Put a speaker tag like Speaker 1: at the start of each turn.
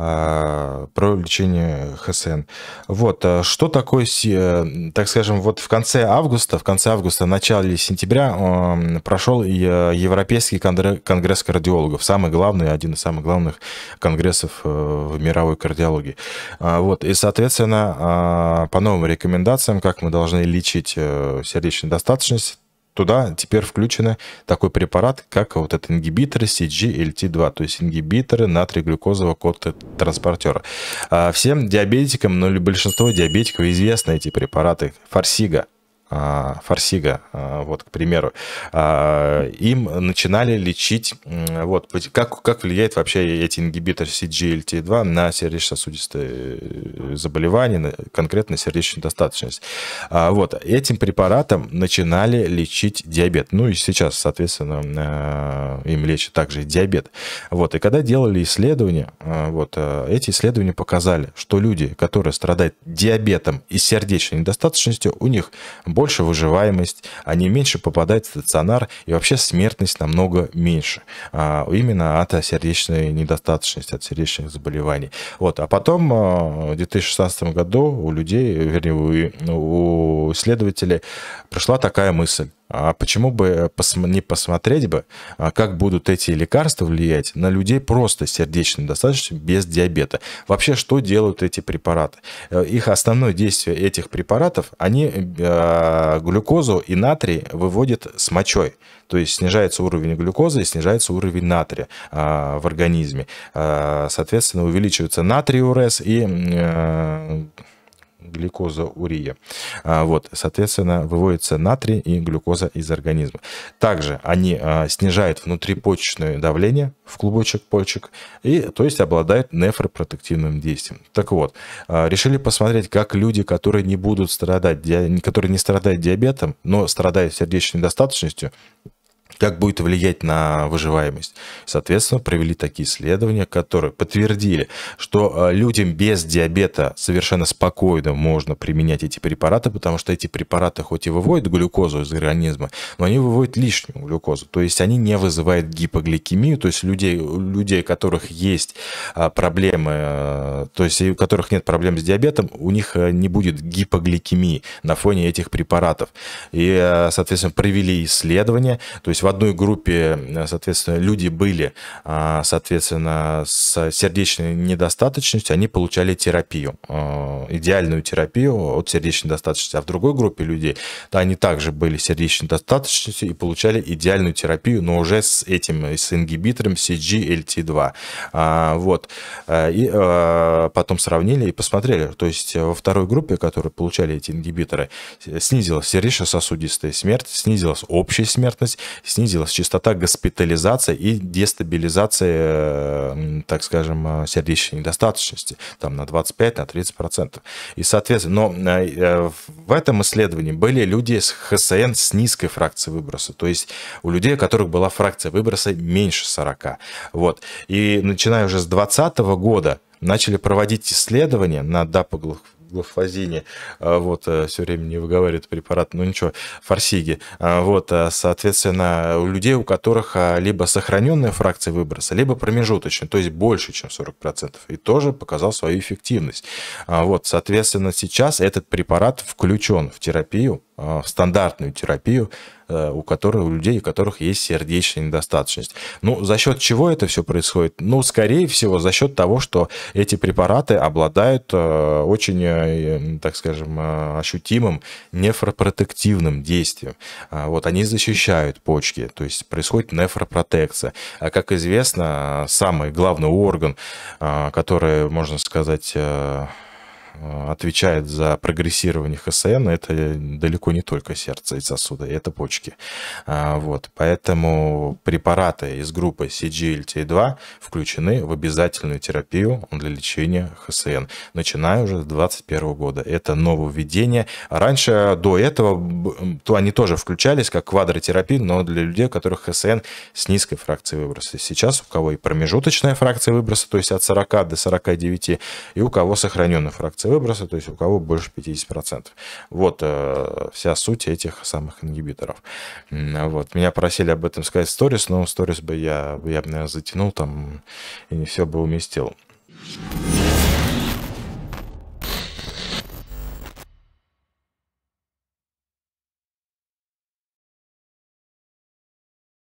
Speaker 1: А, про лечение ХСН. Вот, а, что такое, э, так скажем, вот в конце августа, в конце августа, начале сентября прошел э, Европейский конгресс кардиологов, самый главный, один из самых главных конгрессов э, в мировой кардиологии. А, вот, и, соответственно, по новым рекомендациям, как мы должны лечить сердечную достаточность, туда теперь включены такой препарат, как вот этот ингибитор CGLT2, то есть ингибиторы натрий-глюкозового транспортера а Всем диабетикам, ну или большинство диабетиков известны эти препараты. Фарсига, а, Фарсига, а, вот, к примеру, а, им начинали лечить, вот, как, как влияет вообще эти ингибиторы CGLT2 на сердечно-сосудистые э, заболевания, на, конкретно сердечную достаточность. Вот, этим препаратом начинали лечить диабет. Ну и сейчас, соответственно, им лечат также диабет. Вот, и когда делали исследования, вот, эти исследования показали, что люди, которые страдают диабетом и сердечной недостаточностью, у них больше выживаемость, они меньше попадают в стационар, и вообще смертность намного меньше. А, именно от сердечной недостаточности, от сердечных заболеваний. Вот. А потом а, в 2016 году у людей, вернее, у, у исследователей пришла такая мысль. А почему бы не посмотреть бы, а как будут эти лекарства влиять на людей просто сердечно сердечной без диабета? Вообще, что делают эти препараты? Э, их основное действие этих препаратов, они э, глюкозу и натрий выводят с мочой. То есть снижается уровень глюкозы и снижается уровень натрия а, в организме. А, соответственно, увеличивается натрий УРС и э, глюкоза глюкозаурия. А, вот, соответственно, выводится натрий и глюкоза из организма. Также они а, снижают внутрипочечное давление в клубочек почек, и, то есть обладают нефропротективным действием. Так вот, а, решили посмотреть, как люди, которые не будут страдать, которые не страдают диабетом, но страдают сердечной недостаточностью, как будет влиять на выживаемость. Соответственно, провели такие исследования, которые подтвердили, что э, людям без диабета совершенно спокойно можно применять эти препараты, потому что эти препараты хоть и выводят глюкозу из организма, но они выводят лишнюю глюкозу, то есть они не вызывают гипогликемию, то есть людей, людей, у которых есть а, проблемы, э, то есть у которых нет проблем с диабетом, у них э, не будет гипогликемии на фоне этих препаратов. И, соответственно, провели исследования, то есть в одной группе, э, соответственно, люди были, а, соответственно, с сердечной недостаточностью, они получали терапию, э, идеальную терапию от сердечной недостаточности. А в другой группе людей, да, они также были сердечной недостаточностью и получали идеальную терапию, но уже с этим, с ингибитором CGLT2. А, вот. Э, и потом сравнили и посмотрели. То есть во второй группе, которые получали эти ингибиторы, снизилась сердечно-сосудистая смерть, снизилась общая смертность, снизилась частота госпитализации и дестабилизации, э, так скажем, э, сердечной недостаточности там, на 25-30%. На и, соответственно, но э, в этом исследовании были люди с ХСН с низкой фракцией выброса, то есть у людей, у которых была фракция выброса меньше 40. Вот. И начиная уже с 2020 года начали проводить исследования на допаглых глофлазине, а, вот, э, все время не выговаривает препарат, ну ничего, Фарсиги, а, Вот, э, соответственно, у людей, у которых а, либо сохраненная фракция выброса, либо промежуточная, то есть больше, чем 40%, и тоже показал свою эффективность. Вот, соответственно, сейчас этот препарат включен в терапию Э, стандартную терапию, э, у которой у людей, у которых есть сердечная недостаточность. Ну, за счет чего это все происходит? Ну, скорее всего, за счет того, что эти препараты обладают э, очень, так скажем, ощутимым нефропротективным действием. А, вот они защищают почки, то есть происходит нефропротекция. А как известно, самый главный орган, который, можно сказать, Э, отвечает за прогрессирование ХСН, это далеко не только сердце и сосуды, это почки. А, вот, поэтому препараты из группы CGLT2 включены в обязательную терапию для лечения ХСН, начиная уже с 2021 года. Это нововведение. Раньше, до этого, то они тоже включались как квадротерапия, но для людей, у которых ХСН с низкой фракцией выброса. Сейчас у кого и промежуточная фракция выброса, то есть от 40 до 49, и у кого сохраненная фракция выброса, то есть у кого больше 50%. Вот э, вся суть этих самых ингибиторов. Вот. Меня просили об этом сказать в сторис, но в сторис бы я, я бы, наверное, затянул там и не все бы уместил.